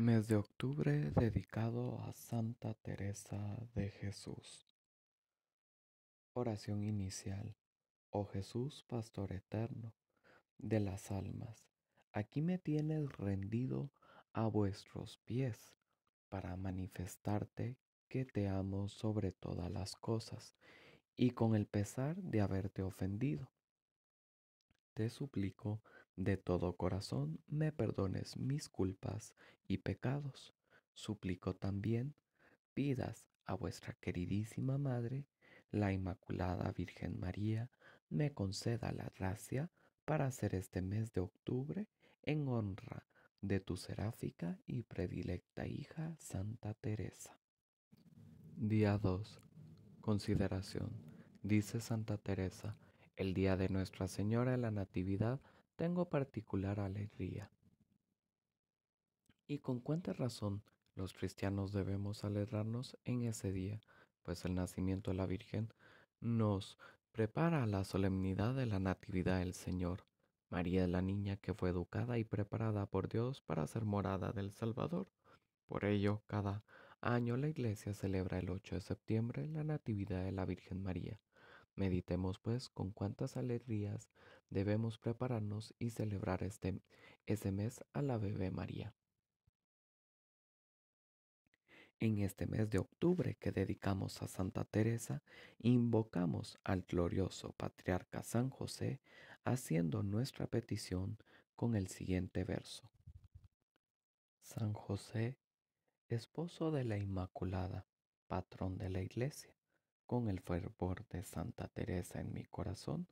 Mes de octubre dedicado a Santa Teresa de Jesús. Oración inicial. Oh Jesús, Pastor eterno de las almas, aquí me tienes rendido a vuestros pies para manifestarte que te amo sobre todas las cosas y con el pesar de haberte ofendido. Te suplico de todo corazón me perdones mis culpas y pecados. Suplico también pidas a vuestra queridísima Madre, la Inmaculada Virgen María, me conceda la gracia para hacer este mes de octubre en honra de tu seráfica y predilecta hija Santa Teresa. Día 2. Consideración. Dice Santa Teresa, el día de Nuestra Señora de la Natividad tengo particular alegría. ¿Y con cuánta razón los cristianos debemos alegrarnos en ese día? Pues el nacimiento de la Virgen nos prepara a la solemnidad de la Natividad del Señor. María es la niña que fue educada y preparada por Dios para ser morada del Salvador. Por ello, cada año la Iglesia celebra el 8 de septiembre la Natividad de la Virgen María. Meditemos pues con cuántas alegrías debemos prepararnos y celebrar este, ese mes a la bebé María. En este mes de octubre que dedicamos a Santa Teresa, invocamos al glorioso patriarca San José, haciendo nuestra petición con el siguiente verso. San José, esposo de la Inmaculada, patrón de la Iglesia, con el fervor de Santa Teresa en mi corazón,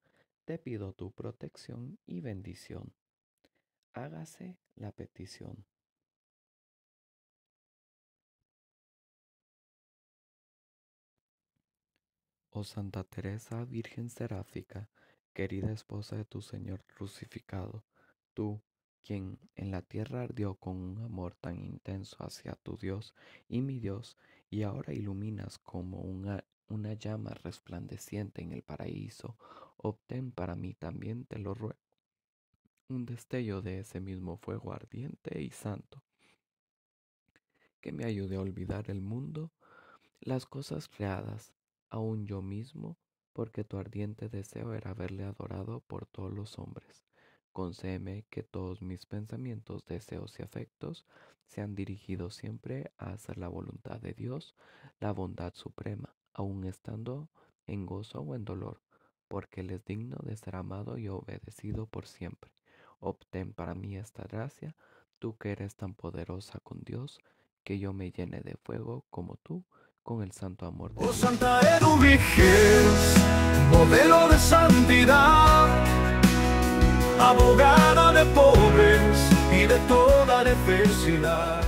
te pido tu protección y bendición. Hágase la petición. Oh Santa Teresa, Virgen Seráfica, querida esposa de tu Señor crucificado, tú, quien en la tierra ardió con un amor tan intenso hacia tu Dios y mi Dios, y ahora iluminas como un una llama resplandeciente en el paraíso, obtén para mí también, te lo ruego, un destello de ese mismo fuego ardiente y santo, que me ayude a olvidar el mundo, las cosas creadas, aún yo mismo, porque tu ardiente deseo era verle adorado por todos los hombres. Concéeme que todos mis pensamientos, deseos y afectos sean dirigidos siempre a hacer la voluntad de Dios, la bondad suprema, aún estando en gozo o en dolor, porque Él es digno de ser amado y obedecido por siempre. Obtén para mí esta gracia, tú que eres tan poderosa con Dios, que yo me llene de fuego como tú, con el santo amor de oh, Dios. Oh Santa modelo de santidad, abogada de pobres y de toda necesidad.